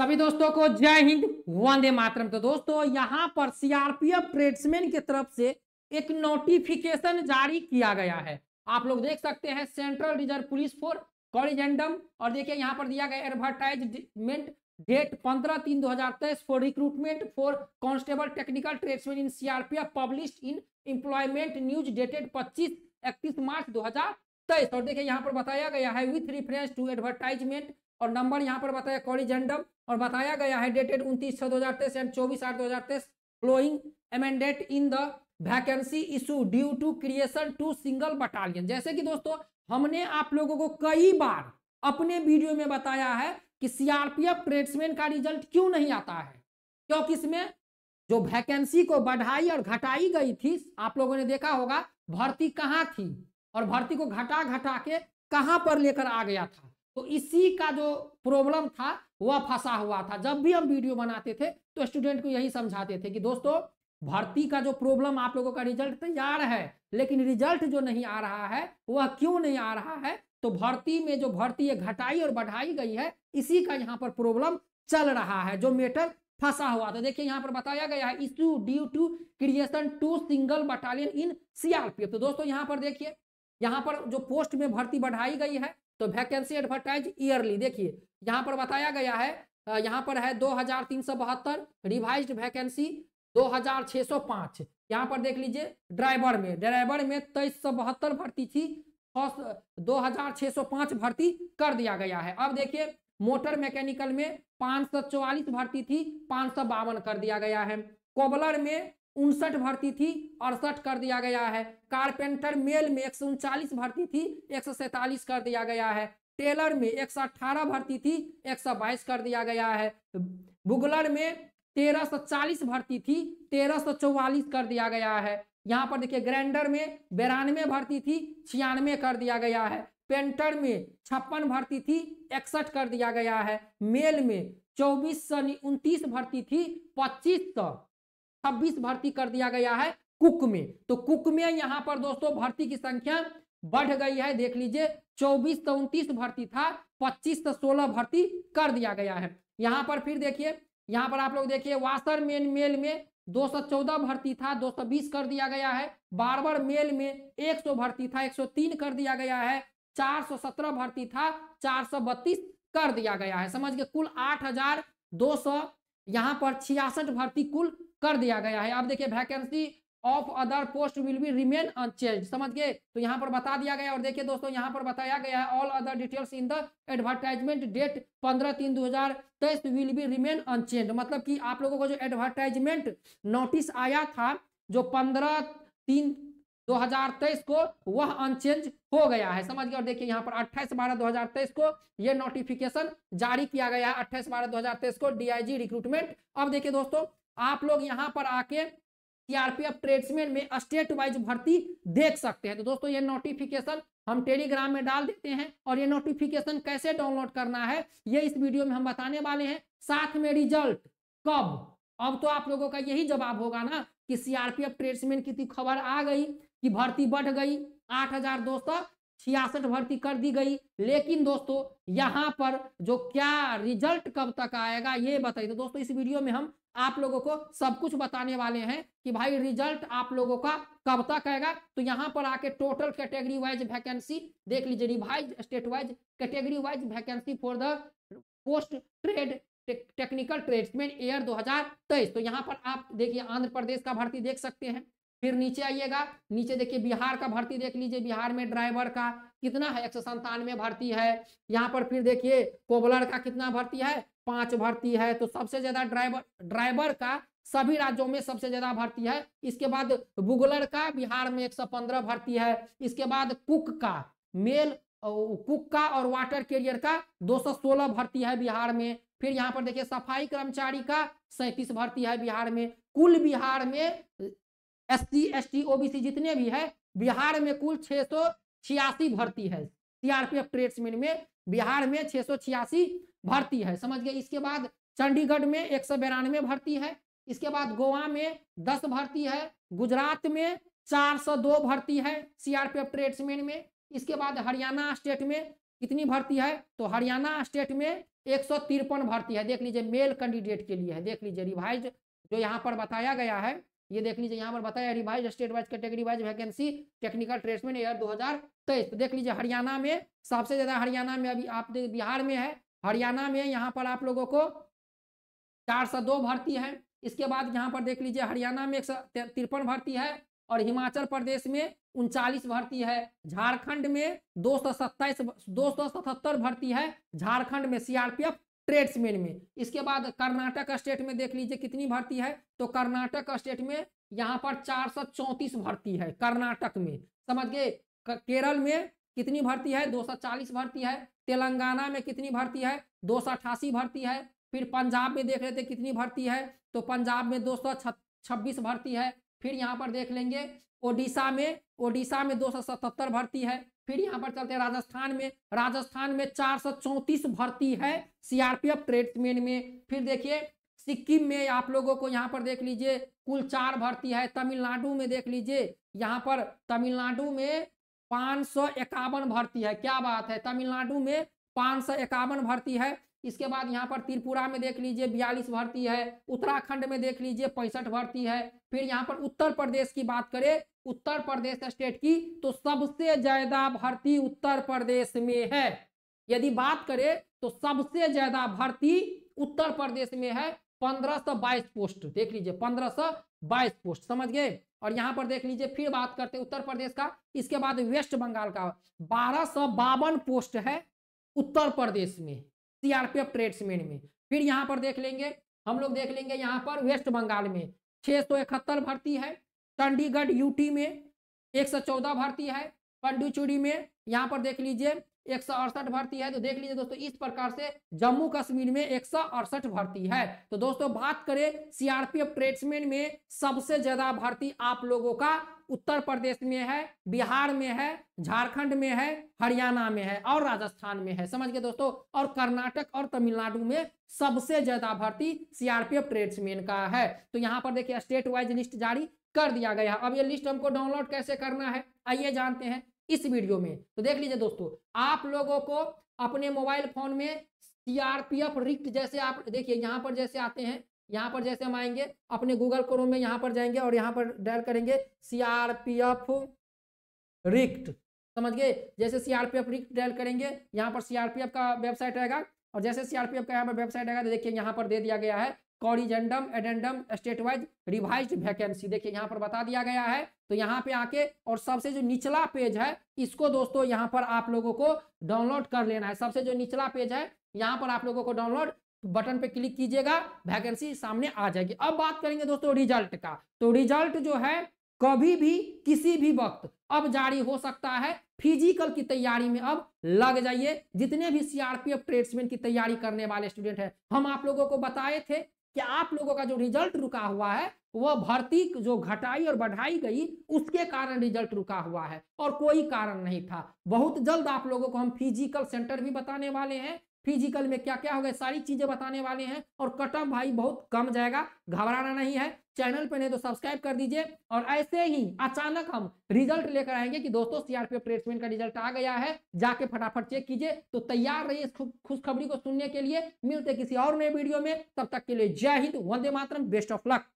सभी दोस्तों को जय हिंद वंदे मातरम तो दोस्तों यहां पर सीआरपीएफ ट्रेड्समैन की तरफ से एक नोटिफिकेशन जारी किया गया है आप लोग देख सकते हैं central reserve police force corrigendum और देखिए यहां पर दिया गया एडवर्टाइजमेंट डेट पंद्रह तीन दो हजार तेईस for recruitment for constable technical tradesman in CRPF publish in employment news dated पच्चीस इकतीस मार्च दो हजार तेईस और देखिये यहाँ पर बताया गया है विथ रिफरेंस टू एडवर्टाइजमेंट और नंबर यहाँ पर बताया कॉरिजेंडम और बताया गया है डेटेड उनतीस छः दो हज़ार तेईस एंड चौबीस आठ दो हज़ार तेईस following amended in the vacancy issue due to creation two single battalion जैसे कि दोस्तों हमने आप लोगों को कई बार अपने वीडियो में बताया है कि सीआरपीएफ ट्रेड्समैन का रिजल्ट क्यों नहीं आता है क्योंकि इसमें जो वैकेंसी को बढ़ाई और घटाई गई थी आप लोगों ने देखा होगा भर्ती कहाँ थी और भर्ती को घटा घटा के कहाँ पर लेकर आ गया था तो इसी का जो प्रॉब्लम था वह फंसा हुआ था जब भी हम वीडियो बनाते थे तो स्टूडेंट को यही समझाते थे कि दोस्तों भर्ती का जो प्रॉब्लम आप लोगों का रिजल्ट तैयार है लेकिन रिजल्ट जो नहीं आ रहा है वह क्यों नहीं आ रहा है तो भर्ती में जो भर्ती है घटाई और बढ़ाई गई है इसी का यहाँ पर प्रॉब्लम चल रहा है जो मेटर फंसा हुआ था देखिए यहाँ पर बताया गया है issue due to creation two single battalion in CRPF तो दोस्तों यहाँ पर देखिए यहाँ पर जो पोस्ट में भर्ती बढ़ाई गई है तो वैकेंसी एडवर्टाइज ईयरली देखिए यहाँ पर बताया गया है यहाँ पर है दो हजार तीन सौ बहत्तर रिवाइज वैकेंसी दो हजार छह सौ पांच यहाँ पर देख लीजिए ड्राइवर में ड्राइवर में तेईस सौ बहत्तर भर्ती थी दो हजार छह सौ पांच भर्ती कर दिया गया है अब देखिए मोटर मैकेनिकल में पांच सौ चौवालीस भर्ती थी पांच सौ बावन कर दिया गया है कोबलर में उनसठ भर्ती थी अड़सठ कर दिया गया है कारपेंटर मेल में एक भर्ती थी एक कर दिया गया है टेलर में एक भर्ती थी एक कर दिया गया है बुगलर में चालीस भर्ती थी चौवालीस कर दिया गया है यहाँ पर देखिए ग्रैंडर में बेरानवे भर्ती थी छियानवे कर दिया गया है पेंटर में छप्पन भर्ती थी इकसठ कर दिया गया है मेल में चौबीस सौ उनतीस भर्ती थी पच्चीस सौ 26 भर्ती कर दिया गया है कुक में तो कुक में यहाँ पर दोस्तों भर्ती की संख्या बढ़ गई है देख लीजिए चौबीस तो उन्तीस भर्ती था पच्चीस तो सोलह भर्ती कर दिया गया है यहाँ पर फिर देखिए यहाँ पर आप लोग देखिए वाशर मेन मेल में 214 भर्ती था 220 कर दिया गया है बारबर मेल में 100 भर्ती था 103 कर दिया गया है 417 भर्ती था 432 कर दिया गया है समझ के कुल आठ हजार यहाँ पर छियासठ भर्ती कुल कर दिया गया है अब देखिए vacancy of other post will be remain unchanged समझ गए तो यहाँ पर बता दिया गया और देखिए दोस्तों यहाँ पर बताया गया है all other details in the advertisement date 15 तीन 2023 विल बी रिमेन अनचेंज मतलब कि आप लोगों को जो एडवर्टाइजमेंट नोटिस आया था जो 15 तीन 2023 को वह अनचेंज हो गया है समझ गए और देखिए यहाँ पर 28 बारह 2023 को यह नोटिफिकेशन जारी किया गया है 28 बारह 2023 को डीआईजी रिक्रूटमेंट अब देखिए दोस्तों आप लोग यहाँ पर आके सीआरपीएफ ट्रेड्समैन में स्टेट वाइज भर्ती देख सकते हैं तो दोस्तों ये नोटिफिकेशन हम टेलीग्राम में डाल देते हैं और ये नोटिफिकेशन कैसे डाउनलोड करना है ये इस वीडियो में हम बताने वाले हैं साथ में रिजल्ट कब अब तो आप लोगों का यही जवाब होगा ना कि सीआरपीएफ ट्रेड्समैन की खबर आ गई कि भर्ती बढ़ गई आठ हजार दो सौ छियासठ भर्ती कर दी गई लेकिन दोस्तों यहाँ पर जो क्या रिजल्ट कब तक आएगा ये बताइए तो दोस्तों इस वीडियो में हम आप लोगों को सब कुछ बताने वाले हैं कि भाई रिजल्ट आप लोगों का कब तक आएगा तो यहाँ पर आके टोटल कैटेगरी वाइज वैकेंसी देख लीजिए revise state wise category wise vacancy for the post trade technical tradesman year 2023 तो यहाँ पर आप देखिए आंध्र प्रदेश का भर्ती देख सकते हैं फिर नीचे आइएगा नीचे देखिए बिहार का भर्ती देख लीजिए बिहार में ड्राइवर का कितना है एक सौ संतानवे भर्ती है यहाँ पर फिर देखिए कोबलर का कितना भर्ती है पांच भर्ती है तो सबसे ज्यादा ड्राइवर ड्राइवर का सभी राज्यों में सबसे ज्यादा भर्ती है इसके बाद बुगलर का बिहार में एक सौ पंद्रह भर्ती है इसके बाद कुक का मेल कुक का और वाटर कैरियर का सोलह भर्ती है बिहार में फिर यहाँ पर देखिए सफाई कर्मचारी का सैंतीस भर्ती है बिहार में कुल बिहार में S C S T OBC जितने भी है बिहार में कुल छह भर्ती है सीआरपीएफ ट्रेड्समैन में बिहार में छह भर्ती है समझ गए इसके बाद चंडीगढ़ में एक सौ भर्ती है इसके बाद गोवा में दस भर्ती है गुजरात में 402 भर्ती है सीआरपीएफ ट्रेड्समैन में इसके बाद हरियाणा स्टेट में कितनी भर्ती है तो हरियाणा स्टेट में एक भर्ती है देख लीजिए मेल कैंडिडेट के लिए है देख लीजिए रिवाइज जो यहाँ पर बताया गया है ये देख लीजिए यहाँ पर बताया revise state wise category wise vacancy technical tradesman year 2023 तो देख लीजिए हरियाणा में सबसे ज्यादा हरियाणा में अभी आप बिहार में है हरियाणा में यहाँ पर आप लोगों को चार सौ दो भर्ती है इसके बाद यहाँ पर देख लीजिए हरियाणा में एक तिरपन भर्ती है और हिमाचल प्रदेश में उनचालीस भर्ती है झारखंड में दो सौ सत्ताईस दो सौ सतहत्तर भर्ती है झारखंड में सीआरपीएफ ट्रेड्समैन में इसके बाद कर्नाटक स्टेट में देख लीजिए कितनी भर्ती है तो कर्नाटक स्टेट में यहाँ पर चार सौ चौंतीस भर्ती है कर्नाटक में समझ गए केरल में कितनी भर्ती है 240 भर्ती है तेलंगाना में कितनी भर्ती है दो भर्ती है फिर पंजाब में देख लेते कितनी भर्ती है तो पंजाब में दो छब्बीस भर्ती है फिर यहाँ पर देख लेंगे ओडिशा में ओडिशा में दो भर्ती है फिर यहाँ पर चलते हैं राजस्थान में राजस्थान में चार भर्ती है सीआरपीएफ ट्रेडमेन में फिर देखिए सिक्किम में आप लोगों को यहाँ पर देख लीजिए कुल चार भर्ती है तमिलनाडु में देख लीजिए यहाँ पर तमिलनाडु में पाँच भर्ती है क्या बात है तमिलनाडु में पाँच भर्ती है इसके बाद यहाँ पर त्रिपुरा में देख लीजिए बयालीस भर्ती है उत्तराखंड में देख लीजिए पैंसठ भर्ती है फिर यहाँ पर उत्तर प्रदेश की बात करें उत्तर प्रदेश स्टेट की तो सबसे ज्यादा भर्ती उत्तर प्रदेश में है यदि बात करें तो सबसे ज्यादा भर्ती उत्तर प्रदेश में है पंद्रह सौ बाईस पोस्ट देख लीजिए पंद्रह सौ बाईस पोस्ट समझ गए और यहाँ पर देख लीजिए फिर बात करते उत्तर प्रदेश का इसके बाद वेस्ट बंगाल का बारह सौ बावन पोस्ट है उत्तर प्रदेश में सीआरपीएफ ट्रेड्समैन में फिर यहाँ पर देख लेंगे हम लोग देख लेंगे यहाँ पर वेस्ट बंगाल में छः भर्ती है चंडीगढ़ यूटी में एक भर्ती है पंडुचुरी में यहाँ पर देख लीजिए एक सौ अड़सठ भर्ती है तो देख लीजिए दोस्तों इस प्रकार से जम्मू कश्मीर में एक सौ अड़सठ भर्ती है तो दोस्तों बात करें सीआरपीएफ ट्रेड्समैन में सबसे ज्यादा भर्ती आप लोगों का उत्तर प्रदेश में है बिहार में है झारखंड में है हरियाणा में है और राजस्थान में है समझ गए दोस्तों और कर्नाटक और तमिलनाडु में सबसे ज्यादा भर्ती सीआरपीएफ ट्रेड्समैन का है तो यहाँ पर देखिए स्टेट वाइज लिस्ट जारी कर दिया गया अब ये लिस्ट हमको डाउनलोड कैसे करना है आइए जानते हैं इस वीडियो में तो देख लीजिए दोस्तों आप लोगों को अपने मोबाइल फोन में सीआरपीएफ रिक्ट जैसे आप देखिए यहाँ पर जैसे आते हैं यहाँ पर जैसे हम आएंगे अपने गूगल क्रोम में यहाँ पर जाएंगे और यहाँ पर डायल करेंगे सीआरपीएफ रिक्ट समझ गए जैसे सीआरपीएफ रिक्ट डायल करेंगे यहाँ पर सीआरपीएफ का वेबसाइट रहेगा और जैसे सीआरपीएफ का यहाँ पर वेबसाइट रहेगा तो देखिए यहाँ पर दे दिया गया है corrigendum addendum state wise revise vacancy देखिए यहाँ पर बता दिया गया है तो यहाँ पे आके और सबसे जो निचला पेज है इसको दोस्तों यहाँ पर आप लोगों को डाउनलोड कर लेना है सबसे जो निचला पेज है यहाँ पर आप लोगों को डाउनलोड बटन पे क्लिक कीजिएगा वैकेंसी सामने आ जाएगी अब बात करेंगे दोस्तों रिजल्ट का तो रिजल्ट जो है कभी भी किसी भी वक्त अब जारी हो सकता है फिजिकल की तैयारी में अब लग जाइए जितने भी सीआरपीएफ ट्रेड्समैन की तैयारी करने वाले स्टूडेंट हैं हम आप लोगों को बताए थे कि आप लोगों का जो रिजल्ट रुका हुआ है वह भर्ती जो घटाई और बढ़ाई गई उसके कारण रिजल्ट रुका हुआ है और कोई कारण नहीं था बहुत जल्द आप लोगों को हम फिजिकल सेंटर भी बताने वाले हैं फिजिकल में क्या क्या होगा सारी चीजें बताने वाले हैं और कटअप भाई बहुत कम जाएगा घबराना नहीं है चैनल पर नहीं तो सब्सक्राइब कर दीजिए और ऐसे ही अचानक हम रिजल्ट लेकर आएंगे कि दोस्तों सीआरपीएफ प्लेसमेंट का रिजल्ट आ गया है जाके फटाफट चेक कीजिए तो तैयार रहिए खुशखबरी को सुनने के लिए मिलते किसी और नए वीडियो में तब तक के लिए जय हिंद वंदे मातरम बेस्ट ऑफ लक